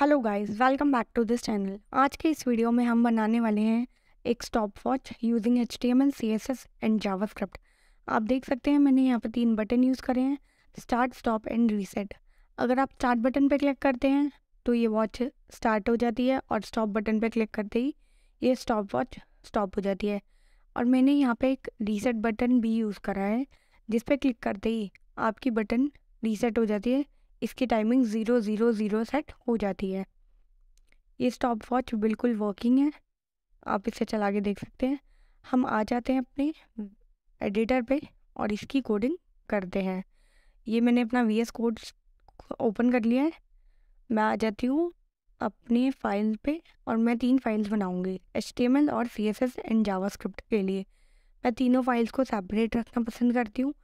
Hello guys welcome back to this channel आज के इस वीडियो में हम बनाने वाले हैं एक stopwatch using H T M L C S S and JavaScript आप देख सकते हैं मैंने यहाँ पर तीन बटन यूज़ करे हैं स्टार्ट स्टॉप एंड रीसेट अगर आप स्टार्ट बटन पर क्लिक करते हैं तो ये वॉच स्टार्ट हो जाती है और स्टॉप बटन पर क्लिक करते ही ये स्टॉप वॉच स्टॉप हो जाती है और मैंने यहाँ पर एक रीसेट बटन भी यूज़ करा है जिस पर क्लिक करते ही आपकी बटन रीसेट हो जाती है इसकी timing zero zero zero set हो जाती है ये स्टॉप वॉच बिल्कुल वर्किंग है आप इसे चला के देख सकते हैं हम आ जाते हैं अपने एडिटर पे और इसकी कोडिंग करते हैं ये मैंने अपना वी एस कोड ओपन कर लिया है मैं आ जाती हूँ अपने फाइल पे और मैं तीन फाइल्स बनाऊँगी एच टी एम एल और C S S and JavaScript के लिए मैं तीनों फाइल्स को सेपरेट रखना पसंद करती हूँ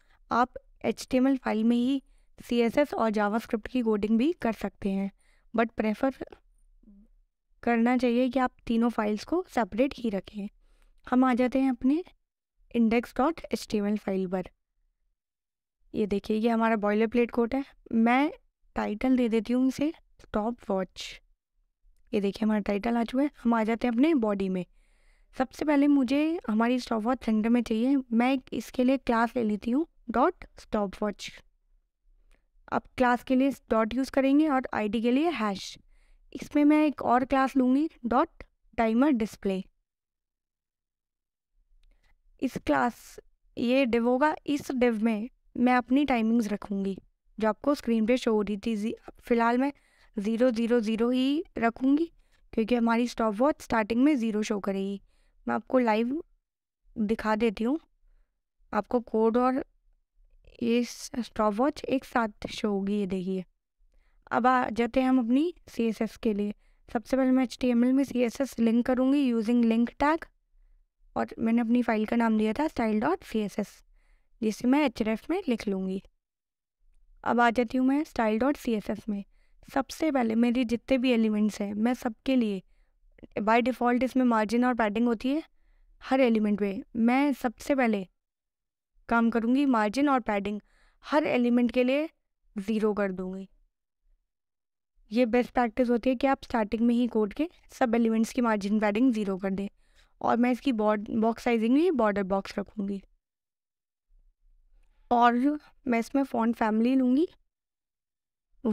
आप H T M L file में ही सी एस एस और जावास्क्रिप्ट की कोडिंग भी कर सकते हैं बट प्रेफर करना चाहिए कि आप तीनों फाइल्स को सेपरेट ही रखें हम आ जाते हैं अपने index dot H T M L file पर ये देखिए ये हमारा बॉयलर प्लेट कोड है मैं टाइटल दे देती हूँ इसे स्टॉप वॉच ये देखिए हमारा टाइटल आ चुका है हम आ जाते हैं अपने बॉडी में सबसे पहले मुझे हमारी स्टॉप वॉच सेंटर में चाहिए मैं इसके लिए क्लास ले लेती हूँ डॉट स्टॉप वॉच आप क्लास के लिए डॉट यूज़ करेंगे और आईडी के लिए हैश इसमें मैं एक और क्लास लूँगी डॉट टाइमर डिस्प्ले इस क्लास ये डिव होगा इस डिव में मैं अपनी टाइमिंग्स रखूँगी जो आपको स्क्रीन पे शो हो रही थी फ़िलहाल मैं ज़ीरो ज़ीरो ज़ीरो ही रखूँगी क्योंकि हमारी स्टॉप वॉच स्टार्टिंग में ज़ीरो शो करेगी मैं आपको लाइव दिखा देती हूँ आपको कोड और ये स्टॉप वॉच एक साथ शो होगी ये देखिए अब आ जाते हैं हम अपनी सी एस एस के लिए सबसे पहले मैं एच टी एम एल में सी एस एस लिंक करूँगी यूजिंग लिंक टैग और मैंने अपनी फ़ाइल का नाम दिया था style dot C S S जिसे मैं एच एफ में लिख लूँगी अब आ जाती हूँ मैं style dot C S S में सबसे पहले मेरे जितने भी एलिमेंट्स हैं मैं सबके लिए बाय डिफ़ॉल्ट इसमें मार्जिन और पैडिंग होती है हर एलिमेंट पे मैं सबसे पहले काम करूँगी मार्जिन और पैडिंग हर एलिमेंट के लिए ज़ीरो कर दूँगी ये बेस्ट प्रैक्टिस होती है कि आप स्टार्टिंग में ही कोड के सब एलिमेंट्स की मार्जिन पैडिंग ज़ीरो कर दें और मैं इसकी बॉड बॉक्स साइजिंग भी बॉर्डर बॉक्स रखूँगी और मैं इसमें फोन फैमिली लूँगी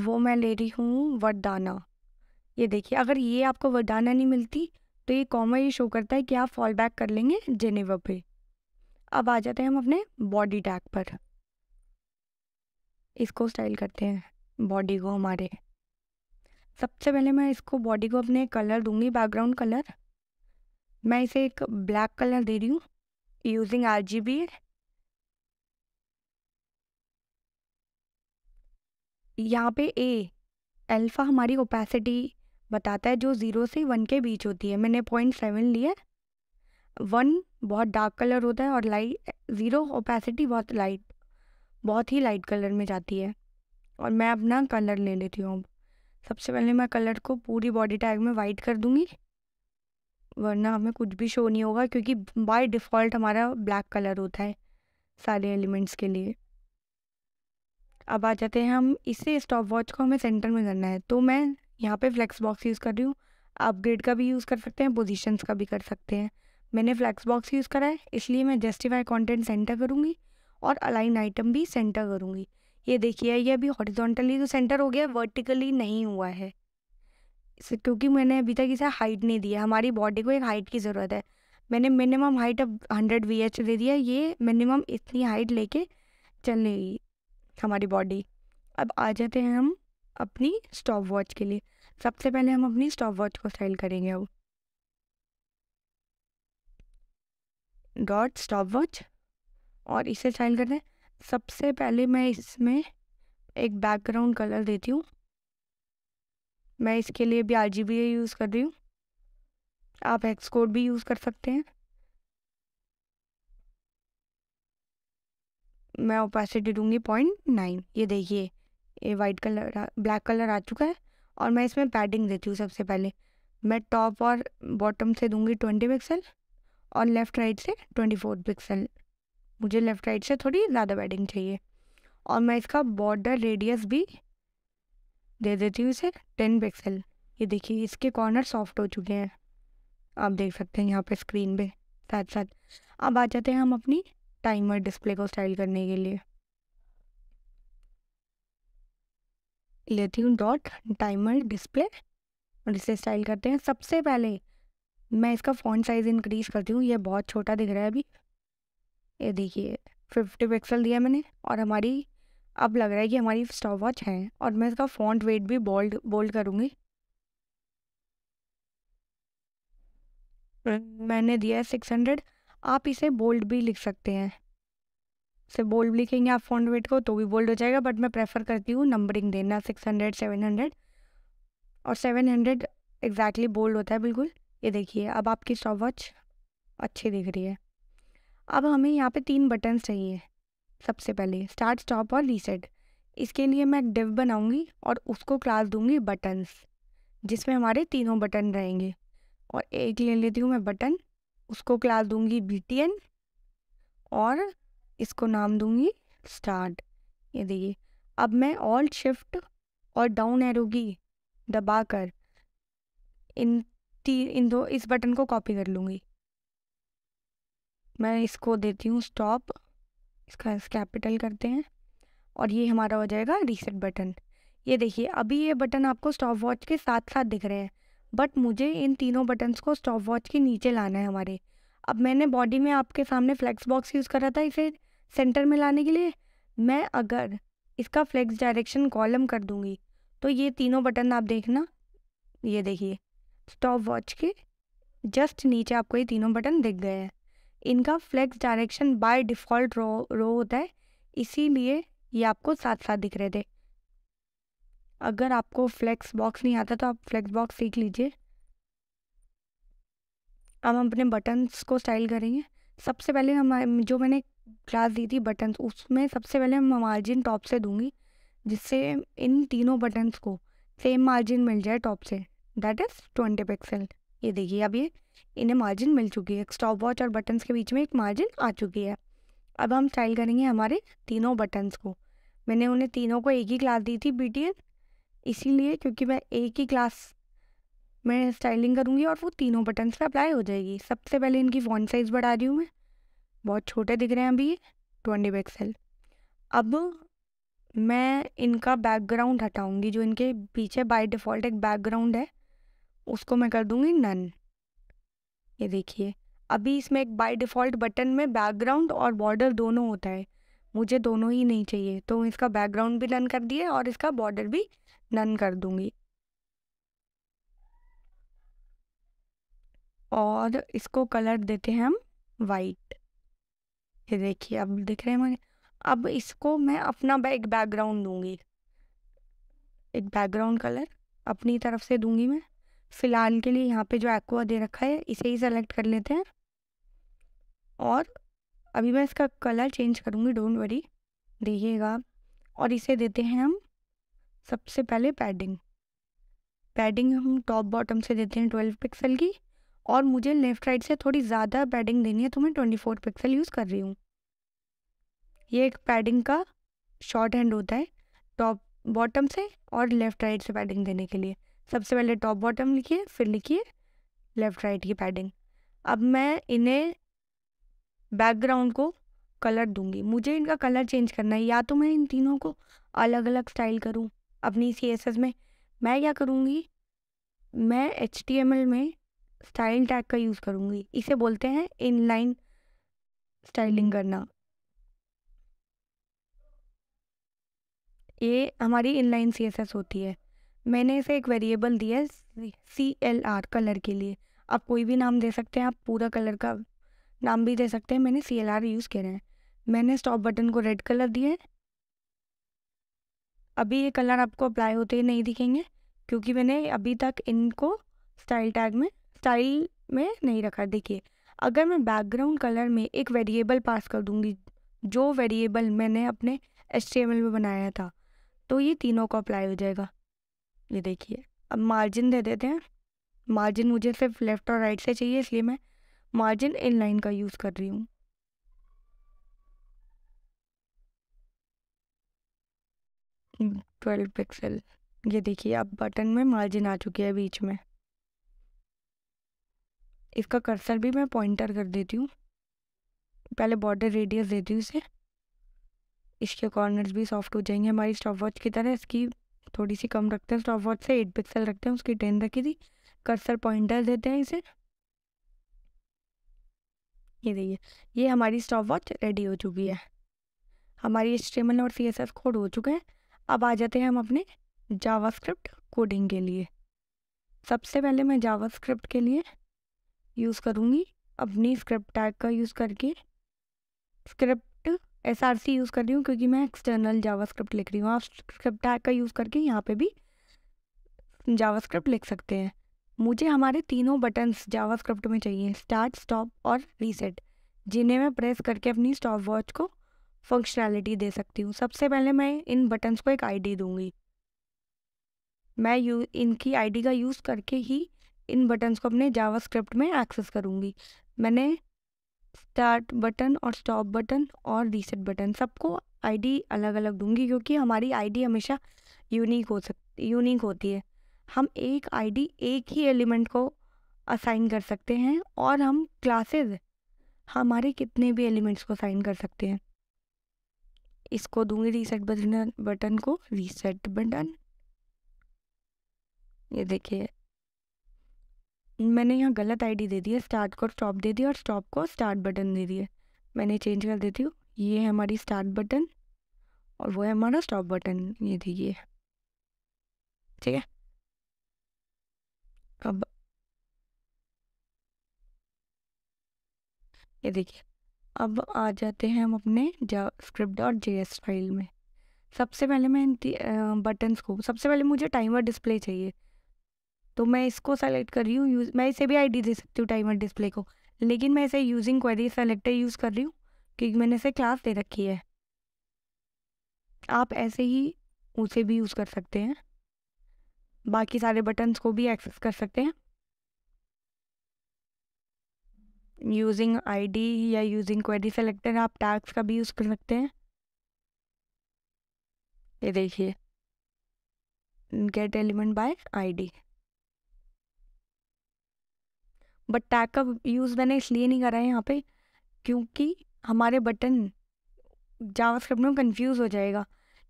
वो मैं ले रही हूँ वरदाना ये देखिए अगर ये आपको वरदाना नहीं मिलती तो ये कॉमा ये शो करता है कि आप फॉल बैक कर लेंगे जेनेवा पे अब आ जाते हैं हम अपने बॉडी टैग पर इसको स्टाइल करते हैं बॉडी को हमारे सबसे पहले मैं इसको बॉडी को अपने कलर दूंगी बैकग्राउंड कलर मैं इसे एक ब्लैक कलर दे रही हूँ यूजिंग आर जी बी यहाँ पे ए अल्फ़ा हमारी ओपेसिटी बताता है जो ज़ीरो से वन के बीच होती है मैंने पॉइंट सेवन लिया वन बहुत डार्क कलर होता है और लाइट ज़ीरो ओपेसिटी बहुत लाइट बहुत ही लाइट कलर में जाती है और मैं अपना कलर ले लेती हूँ सबसे पहले मैं कलर को पूरी बॉडी टैग में वाइट कर दूँगी वरना हमें कुछ भी शो नहीं होगा क्योंकि बाय डिफ़ॉल्ट हमारा ब्लैक कलर होता है सारे एलिमेंट्स के लिए अब आ जाते हैं हम इसे स्टॉप वॉच को हमें सेंटर में करना है तो मैं यहाँ पे फ्लेक्स बॉक्स यूज़ कर रही हूँ अपग्रेड का भी यूज़ कर सकते हैं पोजीशंस का भी कर सकते हैं मैंने फ्लैक्स बॉक्स यूज़ करा है इसलिए मैं जस्टिफाई कंटेंट सेंटर करूँगी और अलाइन आइटम भी सेंटर करूँगी ये देखिए ये अभी हॉरिजॉन्टली तो सेंटर हो गया वर्टिकली नहीं हुआ है क्योंकि मैंने अभी तक इसे हाइट नहीं दिया हमारी बॉडी को एक हाइट की ज़रूरत है मैंने मिनिमम हाइट अब हंड्रेड वी एच दे दिया ये मिनिमम इतनी हाइट लेके चलेगी हमारी बॉडी अब आ जाते हैं हम अपनी स्टॉप वॉच के लिए सबसे पहले हम अपनी स्टॉप वॉच को स्टाइल करेंगे अब डॉट स्टॉप वॉच और इसे चाइन करते हैं सबसे पहले मैं इसमें एक बैकग्राउंड कलर देती हूँ मैं इसके लिए भी आर जी बी यूज़ कर रही हूँ आप एक्स कोड भी यूज़ कर सकते हैं मैं ओपेसिटी दूंगी पॉइंट नाइन ये देखिए ये वाइट कलर ब्लैक कलर आ चुका है और मैं इसमें पैडिंग देती हूँ सबसे पहले मैं टॉप और बॉटम से दूंगी ट्वेंटी पिक्सल और लेफ़्ट राइट से ट्वेंटी फोर पिक्सल मुझे लेफ़्ट राइट से थोड़ी ज़्यादा वेडिंग चाहिए और मैं इसका बॉर्डर रेडियस भी दे देती हूँ इसे टेन पिक्सल ये देखिए इसके कॉर्नर सॉफ्ट हो चुके हैं आप देख सकते हैं यहाँ पे स्क्रीन पे साथ साथ अब आ जाते हैं हम अपनी टाइमर डिस्प्ले को स्टाइल करने के लिए लेती हूँ डॉट टाइमर डिस्प्ले और इसे स्टाइल करते हैं सबसे पहले मैं इसका फ़ॉन्ट साइज़ इंक्रीज़ करती हूँ ये बहुत छोटा दिख रहा है अभी ये देखिए फिफ्टी पिक्सल दिया मैंने और हमारी अब लग रहा है कि हमारी स्टॉप वॉच है और मैं इसका फ़ॉन्ट वेट भी बोल्ड बोल्ड करूँगी hmm. मैंने दिया है सिक्स हंड्रेड आप इसे बोल्ड भी लिख सकते हैं से बोल्ड लिखेंगे आप फ़ॉन्ट वेट को तो भी बोल्ड हो जाएगा बट मैं प्रेफर करती हूँ नंबरिंग देना सिक्स हंड्रेड सेवन हंड्रेड और सेवन हंड्रेड एग्जैक्टली बोल्ड होता है बिल्कुल ये देखिए अब आपकी स्टॉप वॉच अच्छी दिख रही है अब हमें यहाँ पे तीन बटन चाहिए सबसे पहले स्टार्ट स्टॉप और रीसेट इसके लिए मैं डिव बनाऊंगी और उसको क्लास दूंगी बटन्स जिसमें हमारे तीनों बटन रहेंगे और एक ले लेती हूँ मैं बटन उसको क्लास दूंगी बी और इसको नाम दूंगी स्टार्ट ये देखिए अब मैं ऑल शिफ्ट और डाउन एरोगी दबा दबाकर इन तीन इन दो इस बटन को कॉपी कर लूँगी मैं इसको देती हूँ स्टॉप इसका कैपिटल करते हैं और ये हमारा हो जाएगा रीसेट बटन ये देखिए अभी ये बटन आपको स्टॉप वॉच के साथ साथ दिख रहे हैं बट मुझे इन तीनों बटन्स को स्टॉप वॉच के नीचे लाना है हमारे अब मैंने बॉडी में आपके सामने फ्लैक्स बॉक्स यूज़ करा था इसे सेंटर में लाने के लिए मैं अगर इसका फ्लैक्स डायरेक्शन कॉलम कर दूँगी तो ये तीनों बटन आप देखना ये देखिए स्टॉप वॉच के जस्ट नीचे आपको ये तीनों बटन दिख गए हैं इनका flex direction by default row row होता है इसीलिए ये आपको साथ साथ दिख रहे थे अगर आपको फ्लैक्स बॉक्स नहीं आता तो आप फ्लैक्स बॉक्स सीख लीजिए अब हम अपने बटन्स को स्टाइल करेंगे सबसे पहले हम जो मैंने क्लास दी थी बटन्स उसमें सबसे पहले मैं मार्जिन टॉप से दूंगी जिससे इन तीनों बटन्स को सेम मार्जिन मिल जाए top say that is twenty pixel ये देखिए अब ये इन्हें मार्जिन मिल चुकी है स्टॉप वॉच और बटन्स के बीच में एक मार्जिन आ चुकी है अब हम स्टाइल करेंगे हमारे तीनों बटन्स को मैंने उन्हें तीनों को एक ही क्लास दी थी बी इसीलिए क्योंकि मैं एक ही क्लास में स्टाइलिंग करूँगी और वो तीनों बटन्स पे अप्लाई हो जाएगी सबसे पहले इनकी फ़ॉन्ट साइज़ बढ़ा रही हूँ मैं बहुत छोटे दिख रहे हैं अभी ट्वेंटी पिक्सल अब मैं इनका बैकग्राउंड हटाऊँगी जो इनके पीछे बाय डिफ़ॉल्ट एक बैकग्राउंड है उसको मैं कर दूंगी नन ये देखिए अभी इसमें एक बाय डिफ़ॉल्ट बटन में बैकग्राउंड और बॉर्डर दोनों होता है मुझे दोनों ही नहीं चाहिए तो इसका बैकग्राउंड भी नन कर दिए और इसका बॉर्डर भी नन कर दूंगी और इसको कलर देते हैं हम वाइट ये देखिए अब दिख रहे हैं मुझे अब इसको मैं अपना एक बैकग्राउंड दूंगी एक बैकग्राउंड कलर अपनी तरफ से दूंगी मैं फ़िलहाल के लिए यहाँ पे जो एक्वा दे रखा है इसे ही सेलेक्ट कर लेते हैं और अभी मैं इसका कलर चेंज करूँगी डोंट वरी देखिएगा और इसे देते हैं हम सबसे पहले पैडिंग पैडिंग हम टॉप बॉटम से देते हैं ट्वेल्व पिक्सल की और मुझे लेफ़्ट राइट से थोड़ी ज़्यादा पैडिंग देनी है तो मैं ट्वेंटी फोर पिक्सल यूज़ कर रही हूँ ये एक पैडिंग का शॉर्ट हैंड होता है टॉप बॉटम से और लेफ़्ट राइट से पैडिंग देने के लिए सबसे पहले टॉप बॉटम लिखिए फिर लिखिए लेफ़्ट राइट की पैडिंग अब मैं इन्हें बैकग्राउंड को कलर दूंगी मुझे इनका कलर चेंज करना है या तो मैं इन तीनों को अलग अलग स्टाइल करूँ अपनी सी एस एस में मैं क्या करूँगी मैं एच टी एम एल में स्टाइल टैग का यूज़ करूँगी इसे बोलते हैं इन लाइन स्टाइलिंग करना ये हमारी इनलाइन सी एस एस होती है मैंने इसे एक वेरिएबल दिया है सी एल आर कलर के लिए आप कोई भी नाम दे सकते हैं आप पूरा कलर का नाम भी दे सकते हैं मैंने सी एल आर यूज़ किया है मैंने स्टॉप बटन को रेड कलर दिया है अभी ये कलर आपको अप्लाई होते ही नहीं दिखेंगे क्योंकि मैंने अभी तक इनको स्टाइल टैग में स्टाइल में नहीं रखा देखिए अगर मैं बैकग्राउंड कलर में एक वेरिएबल पास कर दूंगी जो वेरिएबल मैंने अपने एच में बनाया था तो ये तीनों को अप्लाई हो जाएगा ये देखिए अब मार्जिन दे देते हैं मार्जिन मुझे सिर्फ लेफ़्ट और राइट से चाहिए इसलिए मैं मार्जिन इन लाइन का यूज़ कर रही हूँ ट्वेल्व पिक्सल ये देखिए अब बटन में मार्जिन आ चुकी है बीच में इसका कर्सर भी मैं पॉइंटर कर देती हूँ पहले बॉर्डर रेडियस देती हूँ इसे इसके कॉर्नर्स भी सॉफ्ट हो जाएंगे हमारी स्टॉप वॉच की तरह इसकी थोड़ी सी कम रखते हैं स्टॉप वॉच से एट पिक्सल रखते हैं उसकी टेन रखी थी कर्सर पॉइंटर देते हैं इसे ये देखिए ये हमारी स्टॉप वॉच रेडी हो चुकी है हमारी एच और सी कोड हो चुके हैं अब आ जाते हैं हम अपने जावास्क्रिप्ट कोडिंग के लिए सबसे पहले मैं जावास्क्रिप्ट के लिए यूज़ करूँगी अपनी स्क्रिप्ट टैग का यूज़ करके script S R C use कर रही हूँ क्योंकि मैं एक्सटर्नल जावा स्क्रिप्ट लिख रही हूँ आप स्क्रिप्ट टैग का यूज़ करके यहाँ पे भी जावा स्क्रिप्ट लिख सकते हैं मुझे हमारे तीनों बटन्स जावा स्क्रिप्ट में चाहिए स्टार्ट स्टॉप और रीसेट जिन्हें मैं प्रेस करके अपनी स्टॉप वॉच को फंक्शनैलिटी दे सकती हूँ सबसे पहले मैं इन बटन्स को एक डी दूंगी मैं यू इनकी आईडी का यूज़ करके ही इन बटन्स को अपने जावा स्क्रिप्ट में एक्सेस करूँगी मैंने स्टार्ट बटन और स्टॉप बटन और रीसेट बटन सबको आईडी अलग अलग दूंगी क्योंकि हमारी आईडी हमेशा यूनिक हो सकती यूनिक होती है हम एक आईडी एक ही एलिमेंट को असाइन कर सकते हैं और हम क्लासेस हमारे कितने भी एलिमेंट्स को असाइन कर सकते हैं इसको दूंगी रीसेट बटन बटन को रीसेट बटन ये देखिए मैंने यहाँ गलत आईडी दे दी है स्टार्ट को स्टॉप दे दिया और स्टॉप को स्टार्ट बटन दे दिए मैंने चेंज कर देती हूँ ये है हमारी स्टार्ट बटन और वो है हमारा स्टॉप बटन ये थी ये ठीक है अब ये देखिए अब आ जाते हैं हम अपने script dot J S file में सबसे पहले मैं बटन्स को सबसे पहले मुझे टाइमर डिस्प्ले चाहिए तो मैं इसको सेलेक्ट कर रही हूँ यूज मैं इसे भी आईडी दे सकती हूँ टाइमर डिस्प्ले को लेकिन मैं इसे यूजिंग क्वेरी सेलेक्टर यूज़ कर रही हूँ क्योंकि मैंने इसे क्लास दे रखी है आप ऐसे ही उसे भी यूज़ कर सकते हैं बाकी सारे बटन्स को भी एक्सेस कर सकते हैं यूजिंग आईडी या यूजिंग क्वेरी सेलेक्टर आप टैक्स का भी यूज़ कर सकते हैं ये देखिए get element by ID but tag का यूज़ मैंने इसलिए नहीं करा है यहाँ पे क्योंकि हमारे बटन जावास्क्रिप्ट में कंफ्यूज हो जाएगा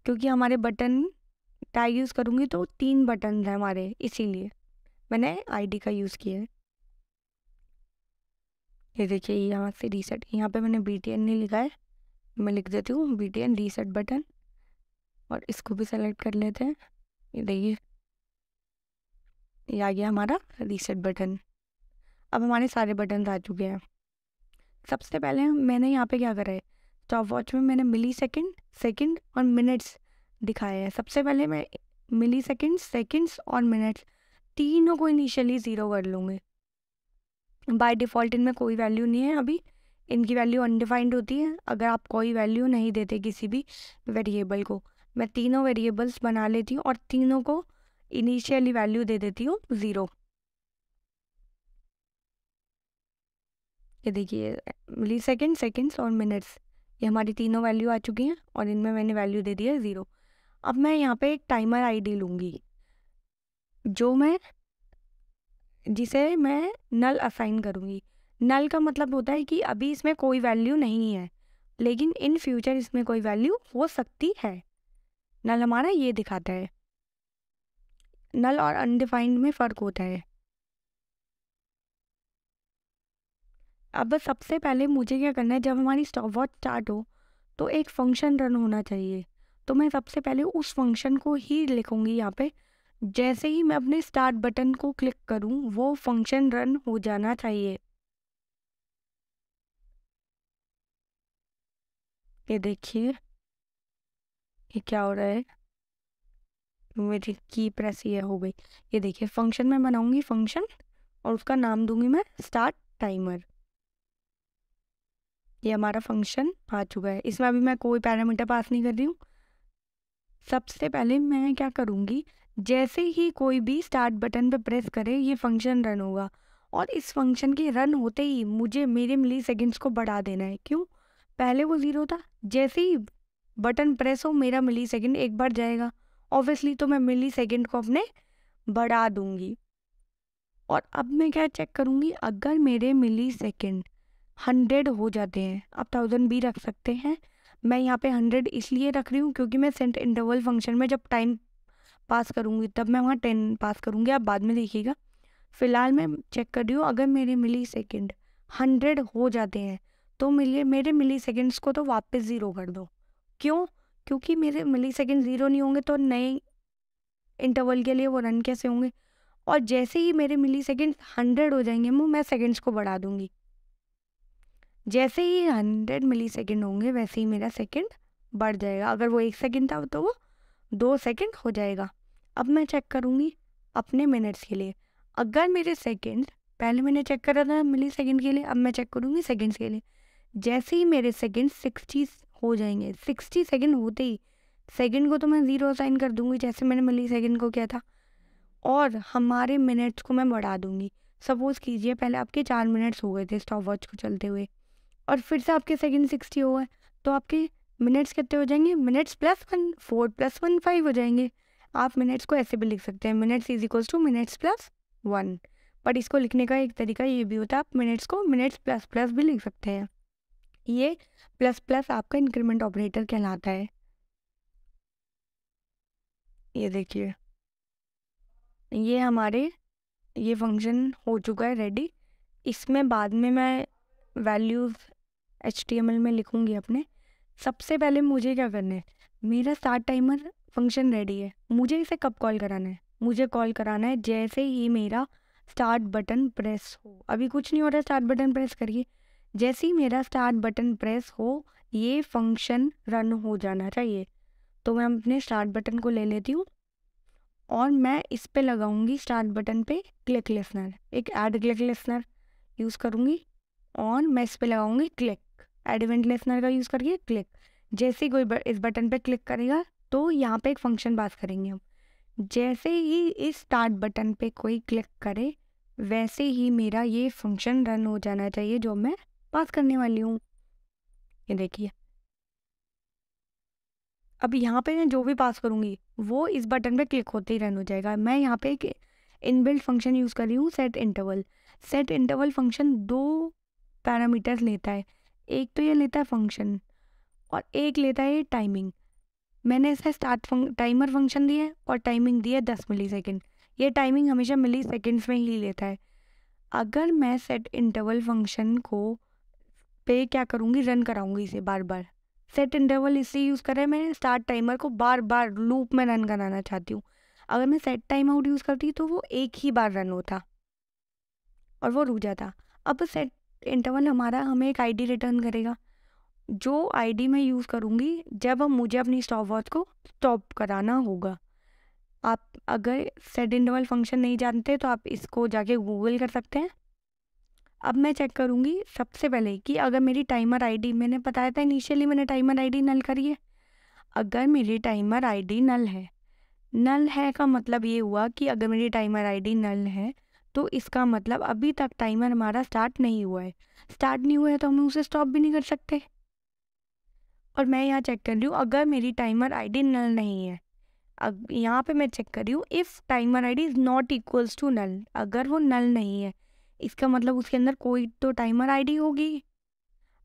क्योंकि हमारे बटन टैग यूज़ करूँगी तो तीन बटन हैं हमारे इसीलिए मैंने आईडी का यूज़ किया है ये देखिए यहाँ से रीसेट यहाँ पे मैंने बी नहीं लिखा है मैं लिख देती हूँ बी रीसेट बटन और इसको भी सेलेक्ट कर लेते हैं ये देखिए ये आ गया हमारा रीसेट बटन अब हमारे सारे बटन आ चुके हैं सबसे पहले मैंने यहाँ पे क्या करा है स्टॉप वॉच में मैंने मिली सेकेंड सेकेंड और मिनट्स दिखाए हैं सबसे पहले मैं मिली सेकेंड सेकेंड्स और मिनट्स तीनों को इनिशियली ज़ीरो कर लूँगी बाय डिफ़ॉल्ट इनमें कोई वैल्यू नहीं है अभी इनकी वैल्यू अनडिफाइंड होती है अगर आप कोई वैल्यू नहीं देते किसी भी वेरिएबल को मैं तीनों वेरिएबल्स बना लेती हूँ और तीनों को इनिशियली वैल्यू दे देती हूँ ज़ीरो ये देखिए मिली सेकेंड सेकेंड्स और मिनट्स ये हमारी तीनों वैल्यू आ चुकी हैं और इनमें मैंने वैल्यू दे दी है ज़ीरो अब मैं यहाँ पे एक टाइमर आईडी लूँगी जो मैं जिसे मैं नल असाइन करूँगी नल का मतलब होता है कि अभी इसमें कोई वैल्यू नहीं है लेकिन इन फ्यूचर इसमें कोई वैल्यू हो सकती है नल हमारा ये दिखाता है नल और अनडिफाइंड में फ़र्क होता है अब सबसे पहले मुझे क्या करना है जब हमारी स्टॉप वॉच स्टार्ट हो तो एक फंक्शन रन होना चाहिए तो मैं सबसे पहले उस फंक्शन को ही लिखूंगी यहाँ पे जैसे ही मैं अपने स्टार्ट बटन को क्लिक करूँ वो फंक्शन रन हो जाना चाहिए ये देखिए ये क्या हो रहा है मेरी की प्रेस ये हो गई ये देखिए फंक्शन मैं बनाऊंगी फंक्शन और उसका नाम दूंगी मैं स्टार्ट टाइमर ये हमारा फंक्शन आ चुका है इसमें अभी मैं कोई पैरामीटर पास नहीं कर रही हूँ सबसे पहले मैं क्या करूँगी जैसे ही कोई भी स्टार्ट बटन पर प्रेस करे ये फंक्शन रन होगा और इस फंक्शन के रन होते ही मुझे मेरे मिली सेकेंड्स को बढ़ा देना है क्यों पहले वो ज़ीरो था जैसे ही बटन प्रेस हो मेरा मिली सेकेंड एक बढ़ जाएगा ऑब्वियसली तो मैं मिली सेकेंड को अपने बढ़ा दूंगी और अब मैं क्या चेक करूँगी अगर मेरे मिली सेकेंड हंड्रेड हो जाते हैं आप थाउजेंड भी रख सकते हैं मैं यहाँ पे हंड्रेड इसलिए रख रही हूँ क्योंकि मैं सेंट इंटरवल फंक्शन में जब टाइम पास करूँगी तब मैं वहाँ टेन पास करूँगी आप बाद में देखिएगा फ़िलहाल मैं चेक कर रही हूँ अगर मेरे मिली सेकेंड हंड्रेड हो जाते हैं तो मिले मेरे मिली सेकेंड्स को तो वापस ज़ीरो कर दो क्यों क्योंकि मेरे मिली सेकेंड ज़ीरो नहीं होंगे तो नए इंटरवल के लिए वो रन कैसे होंगे और जैसे ही मेरे मिली सेकेंड हंड्रेड हो जाएंगे मैं सेकेंड्स को बढ़ा दूँगी जैसे ही हंड्रेड मिली सेकेंड होंगे वैसे ही मेरा सेकेंड बढ़ जाएगा अगर वो एक सेकेंड था तो वो दो सेकेंड हो जाएगा अब मैं चेक करूँगी अपने मिनट्स के लिए अगर मेरे सेकेंड पहले मैंने चेक करा था मिली सेकेंड के लिए अब मैं चेक करूँगी सेकेंड्स के लिए जैसे ही मेरे सेकेंड सिक्सटी हो जाएंगे सिक्सटी सेकेंड होते ही सेकेंड को तो मैं ज़ीरो साइन कर दूँगी जैसे मैंने मिली सेकेंड को किया था और हमारे मिनट्स को मैं बढ़ा दूँगी सपोज़ कीजिए पहले आपके चार मिनट्स हो गए थे स्टॉप वॉच को चलते हुए और फिर से आपके सेकेंड सिक्सटी हुआ है तो आपके मिनट्स कितने हो जाएंगे minutes plus one four plus one five हो जाएंगे आप मिनट्स को ऐसे भी लिख सकते हैं minutes is equals to minutes plus one but इसको लिखने का एक तरीका ये भी होता है आप मिनट्स को मिनट्स प्लस प्लस भी लिख सकते हैं ये प्लस प्लस आपका इंक्रीमेंट ऑपरेटर कहलाता है ये देखिए ये हमारे ये फंक्शन हो चुका है रेडी इसमें बाद में मैं वैल्यूज़ एच में लिखूँगी अपने सबसे पहले मुझे क्या करना है मेरा स्टार्ट टाइमर फंक्शन रेडी है मुझे इसे कब कॉल कराना है मुझे कॉल कराना है जैसे ही मेरा स्टार्ट बटन प्रेस हो अभी कुछ नहीं हो रहा स्टार्ट बटन प्रेस करिए जैसे ही मेरा स्टार्ट बटन प्रेस हो ये फंक्शन रन हो जाना चाहिए तो मैं अपने स्टार्ट बटन को ले लेती हूँ और मैं इस पर लगाऊंगी स्टार्ट बटन पे क्लिक लिसनर एक ऐड क्लिक लिसनर यूज़ करूँगी और मैं इस पर लगाऊंगी क्लिक एड इवेंट लिसनर का यूज़ करके क्लिक जैसे कोई इस बटन पे क्लिक करेगा तो यहाँ पे एक फंक्शन पास करेंगे हम जैसे ही इस स्टार्ट बटन पे कोई क्लिक करे वैसे ही मेरा ये फंक्शन रन हो जाना चाहिए जो मैं पास करने वाली हूँ ये देखिए अब यहाँ पे मैं जो भी पास करूँगी वो इस बटन पे क्लिक होते ही रन हो जाएगा मैं यहाँ पे एक इनबिल्ट फंक्शन यूज़ कर रही हूँ set interval set interval function दो पैरामीटर्स लेता है एक तो ये लेता है फंक्शन और एक लेता है ये टाइमिंग मैंने इसे स्टार्ट फंक टाइमर फंक्शन दिया है और टाइमिंग दी है दस मिली सेकेंड ये टाइमिंग हमेशा मिली सेकेंड्स में ही लेता है अगर मैं सेट इंटरवल फंक्शन को पे क्या करूँगी रन कराऊँगी इसे बार बार सेट इंटरवल इसलिए यूज़ करा है मैं स्टार्ट टाइमर को बार बार लूप में रन कराना चाहती हूँ अगर मैं सेट टाइम आउट यूज़ करती तो वो एक ही बार रन होता और वो रुक जाता अब सेट इंटरवल हमारा हमें एक आईडी रिटर्न करेगा जो आईडी मैं यूज़ करूँगी जब हम मुझे अपनी स्टॉप वॉच को स्टॉप कराना होगा आप अगर सेट इंटरवल फंक्शन नहीं जानते तो आप इसको जाके गूगल कर सकते हैं अब मैं चेक करूँगी सबसे पहले कि अगर मेरी टाइमर आईडी मैंने बताया था इनिशियली मैंने टाइमर आईडी नल करी है अगर मेरी टाइमर आईडी नल है नल है का मतलब ये हुआ कि अगर मेरी टाइमर आईडी नल है तो इसका मतलब अभी तक टाइमर हमारा स्टार्ट नहीं हुआ है स्टार्ट नहीं हुआ है तो हम उसे स्टॉप भी नहीं कर सकते और मैं यहाँ चेक कर रही हूँ अगर मेरी टाइमर आईडी नल नहीं है अब यहाँ पे मैं चेक कर रही हूँ if timer ID is not equals to null अगर वो नल नहीं है इसका मतलब उसके अंदर कोई तो टाइमर आईडी होगी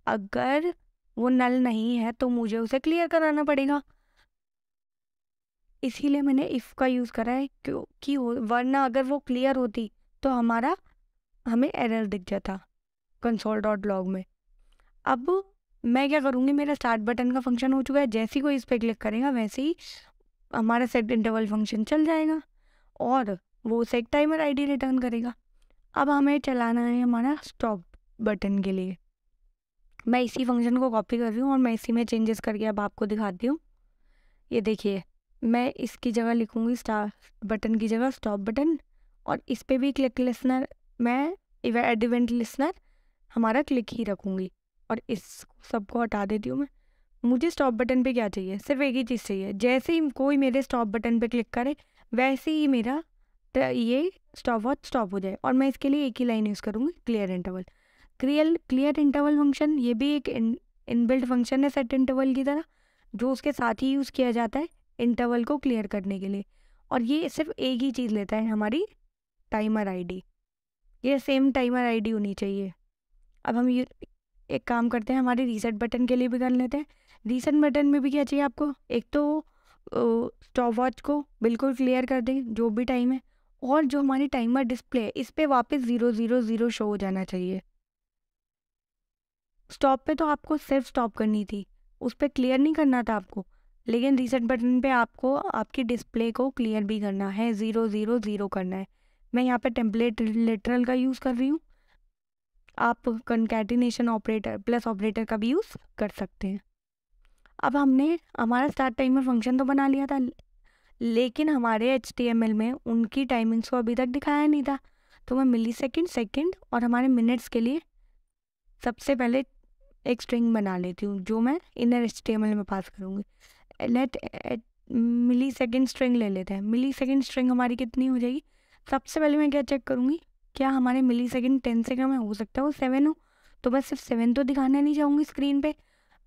अगर वो नल नहीं है तो मुझे उसे क्लियर कराना पड़ेगा इसीलिए मैंने इफ़ का यूज़ करा है क्योंकि वरना अगर वो क्लियर होती तो हमारा हमें एरर दिख जाता कंसोल डॉट लॉग में अब मैं क्या करूँगी मेरा स्टार्ट बटन का फंक्शन हो चुका है जैसे ही कोई इस पर क्लिक करेगा वैसे ही हमारा सेट इंटरवल फंक्शन चल जाएगा और वो सेट टाइमर आईडी रिटर्न करेगा अब हमें चलाना है हमारा स्टॉप बटन के लिए मैं इसी फंक्शन को कॉपी कर रही हूँ और मैं इसी में चेंजेस करके अब आपको दिखाती हूँ ये देखिए मैं इसकी जगह लिखूँगी स्टार बटन की जगह स्टॉप बटन और इस पर भी क्लिक लिसनर मैं एडवेंट लिसनर हमारा क्लिक ही रखूँगी और इस सबको हटा देती हूँ मैं मुझे स्टॉप बटन पे क्या चाहिए सिर्फ एक ही चीज़ चाहिए जैसे ही कोई मेरे स्टॉप बटन पे क्लिक करे वैसे ही मेरा ये स्टॉप वॉच स्टॉप हो जाए और मैं इसके लिए एक ही लाइन यूज़ करूँगी clear interval clear clear interval function ये भी एक इनबिल्ट फंक्शन है सेट इंटरवल की तरह जो उसके साथ ही यूज़ किया जाता है इंटरवल को क्लियर करने के लिए और ये सिर्फ एक ही चीज़ लेता है हमारी टाइमर आईडी ये सेम टाइमर आईडी होनी चाहिए अब हम ये एक काम करते हैं हमारे रीसेट बटन के लिए भी कर लेते हैं रीसेट बटन में भी क्या चाहिए आपको एक तो स्टॉप वॉच को बिल्कुल क्लियर कर दें जो भी टाइम है और जो हमारी टाइमर डिस्प्ले है इस पर वापस ज़ीरो ज़ीरो ज़ीरो शो हो जाना चाहिए स्टॉप पे तो आपको सिर्फ स्टॉप करनी थी उस पर क्लियर नहीं करना था आपको लेकिन रीसेट बटन पे आपको आपकी डिस्प्ले को क्लियर भी करना है ज़ीरो ज़ीरो ज़ीरो करना है मैं यहाँ पे टेम्पलेट लेटरल का यूज़ कर रही हूँ आप कंकेटिनेशन ऑपरेटर प्लस ऑपरेटर का भी यूज़ कर सकते हैं अब हमने हमारा स्टार्ट टाइमर फंक्शन तो बना लिया था लेकिन हमारे एच में उनकी टाइमिंग्स को अभी तक दिखाया नहीं था तो मैं मिली सेकेंड सेकेंड और हमारे मिनट्स के लिए सबसे पहले एक स्ट्रिंग बना लेती हूँ जो मैं इनर एच में पास करूँगी लेट मिली सेकेंड स्ट्रिंग ले लेते हैं मिली सेकेंड स्ट्रिंग हमारी कितनी हो जाएगी सबसे पहले मैं क्या चेक करूँगी क्या हमारे मिली सेकेंड टेन सेकेंड में हो सकता है वो सेवन हो तो मैं सिर्फ सेवन तो दिखाना नहीं चाहूँगी स्क्रीन पे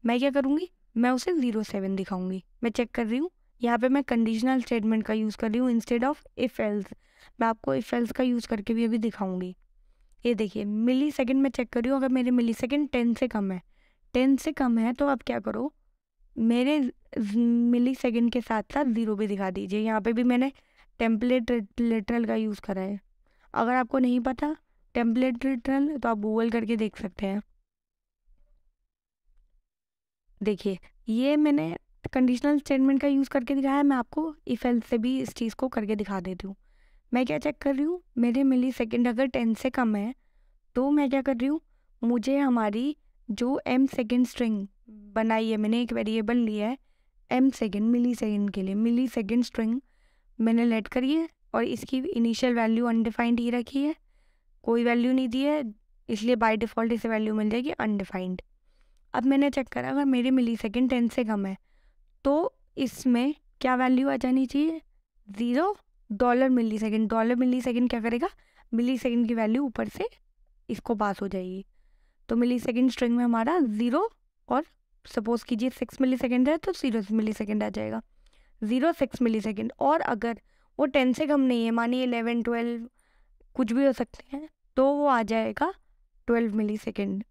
मैं क्या करूँगी मैं उसे ज़ीरो सेवन दिखाऊँगी मैं चेक कर रही हूँ यहाँ पे मैं कंडीशनल स्टेटमेंट का यूज़ कर रही हूँ इंस्टेड ऑफ इफ़ एल्स मैं आपको इफ़ एल्स का यूज़ करके भी अभी दिखाऊँगी ये देखिए मिली सेकेंड में चेक कर रही हूँ अगर मेरे मिली सेकेंड टेन से कम है टेन से कम है तो आप क्या करो मेरे मिली सेकेंड के साथ साथ ज़ीरो भी दिखा दीजिए यहाँ पर भी मैंने टेम्पलेट लेटरल का यूज़ करा है अगर आपको नहीं पता टेम्पलेट लेटरल तो आप गूगल करके देख सकते हैं देखिए ये मैंने कंडीशनल स्टेटमेंट का यूज़ करके दिखाया मैं आपको इफेल से भी इस चीज़ को करके दिखा देती हूँ मैं क्या चेक कर रही हूँ मेरे मिली सेकेंड अगर टेन से कम है तो मैं क्या कर रही हूँ मुझे हमारी जो एम सेकेंड स्ट्रिंग बनाई है मैंने एक वेरिएबल लिया है एम सेकेंड मिली सेकेंड के लिए मिली सेकेंड स्ट्रिंग मैंने लेट करी है और इसकी इनिशियल वैल्यू अनडिफाइंड ही रखी है कोई वैल्यू नहीं दी है इसलिए बाय डिफ़ॉल्ट इसे वैल्यू मिल जाएगी अनडिफाइंड अब मैंने चेक करा अगर मेरे मिली सेकेंड टेन से कम है तो इसमें क्या वैल्यू आ जानी चाहिए zero dollar millisecond dollar millisecond क्या करेगा मिली सेकेंड की वैल्यू ऊपर से इसको पास हो जाएगी तो मिली सेकेंड स्ट्रिंग में हमारा ज़ीरो और सपोज़ कीजिए सिक्स मिली सेकेंड है तो जीरो मिली सेकेंड आ जाएगा ज़ीरो सिक्स मिली सेकेंड और अगर वो टेन से कम नहीं है मानिए इलेवन ट्वेल्व कुछ भी हो सकते हैं तो वो आ जाएगा ट्वेल्व मिली सेकेंड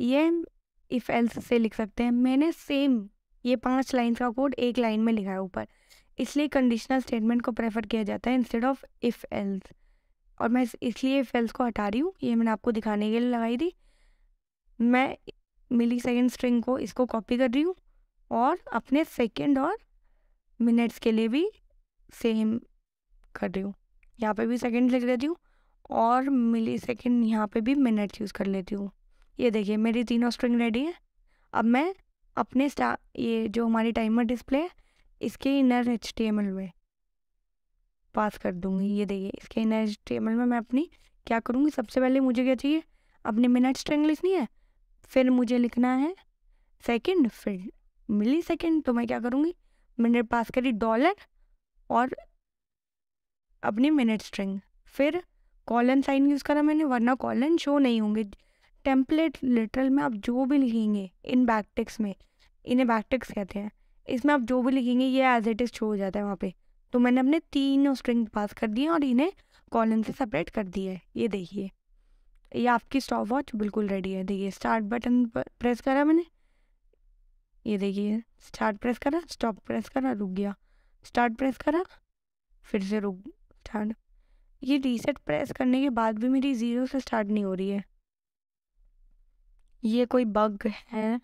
ये इफ़ एल्स से लिख सकते हैं मैंने सेम ये पांच लाइन्स का कोड एक लाइन में लिखा है ऊपर इसलिए कंडीशनल स्टेटमेंट को प्रेफर किया जाता है इंस्टेड ऑफ इफ़ एल्स और मैं इसलिए इफ़ एल्स को हटा रही हूँ ये मैंने आपको दिखाने के लिए लगाई थी मैं मिली सेकेंड स्ट्रिंग को इसको कॉपी कर रही हूँ और अपने सेकेंड और मिनट्स के लिए भी सेम कर रही हूँ यहाँ पे भी सेकंड लिख लेती हूँ और मिली सेकेंड यहाँ पर भी मिनट्स यूज़ कर लेती हूँ ये देखिए मेरी तीनों स्ट्रिंग रेडी है अब मैं अपने स्टा ये जो हमारी टाइमर डिस्प्ले है इसके इनर एच में पास कर दूँगी ये देखिए इसके इनर एच में मैं अपनी क्या करूँगी सबसे पहले मुझे क्या चाहिए अपनी मिनट स्ट्रिंग लिखनी है फिर मुझे लिखना है सेकंड फिर मिली सेकंड तो मैं क्या करूँगी मिनट पास करी डॉलर और अपनी मिनट स्ट्रिंग फिर कॉलन साइन यूज़ करा मैंने वरना कॉलन शो नहीं होंगे टेम्पलेट लिटरल में आप जो भी लिखेंगे इन बैकटिक्स में इन्हें बैकटिक्स कहते हैं इसमें आप जो भी लिखेंगे ये एज इट इज़ शो हो जाता है वहाँ पे तो मैंने अपने तीनों स्ट्रिंग पास कर दिए और इन्हें कॉलन से सेपरेट कर दिया है ये देखिए ये आपकी स्टॉप वॉच बिल्कुल रेडी है देखिए स्टार्ट बटन प्रेस करा मैंने ये देखिए स्टार्ट प्रेस करा स्टॉप प्रेस करा रुक गया स्टार्ट प्रेस करा फिर से रुक स्टार्ट ये रीसेट प्रेस करने के बाद भी मेरी ज़ीरो से स्टार्ट नहीं हो रही है ये कोई बग है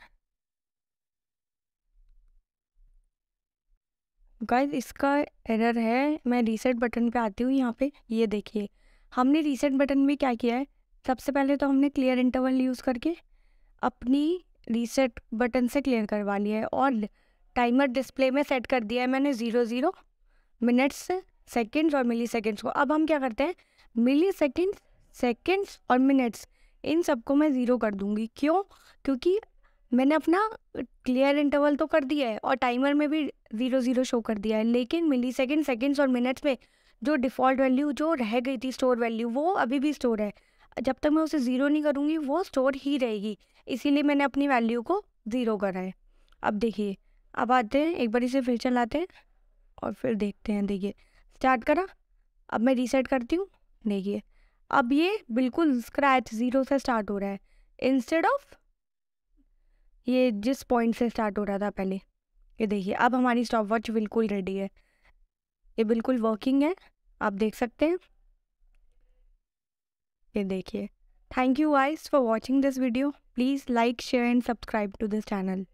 गाइस इसका एरर है मैं रीसेट बटन पे आती हूँ यहाँ पे ये देखिए हमने रीसेट बटन में क्या किया है सबसे पहले तो हमने क्लियर इंटरवल यूज़ करके अपनी रीसेट बटन से क्लियर करवा लिया है और टाइमर डिस्प्ले में सेट कर दिया है मैंने ज़ीरो ज़ीरो मिनट्स सेकेंड्स और मिली सेकेंड्स को अब हम क्या करते हैं मिली सेकेंड्स सेकेंड्स और मिनट्स इन सबको मैं ज़ीरो कर दूंगी क्यों क्योंकि मैंने अपना क्लियर इंटरवल तो कर दिया है और टाइमर में भी ज़ीरो ज़ीरो शो कर दिया है लेकिन मिली सेकेंड सेकेंड्स और मिनट्स में जो डिफ़ॉल्ट वैल्यू जो रह गई थी स्टोर वैल्यू वो अभी भी स्टोर है जब तक मैं उसे ज़ीरो नहीं करूँगी वो स्टोर ही रहेगी इसीलिए मैंने अपनी वैल्यू को ज़ीरो करा है अब देखिए अब आते हैं एक बार इसे फिर चलाते हैं और फिर देखते हैं देखिए स्टार्ट करा अब मैं रीसेट करती हूँ देखिए अब ये बिल्कुल स्क्रैच ज़ीरो से स्टार्ट हो रहा है इंस्टेड ऑफ ये जिस पॉइंट से स्टार्ट हो रहा था पहले ये देखिए अब हमारी स्टॉप वॉच बिल्कुल रेडी है ये बिल्कुल वर्किंग है आप देख सकते हैं ये देखिए thank you wise for watching this video please like share and subscribe to this channel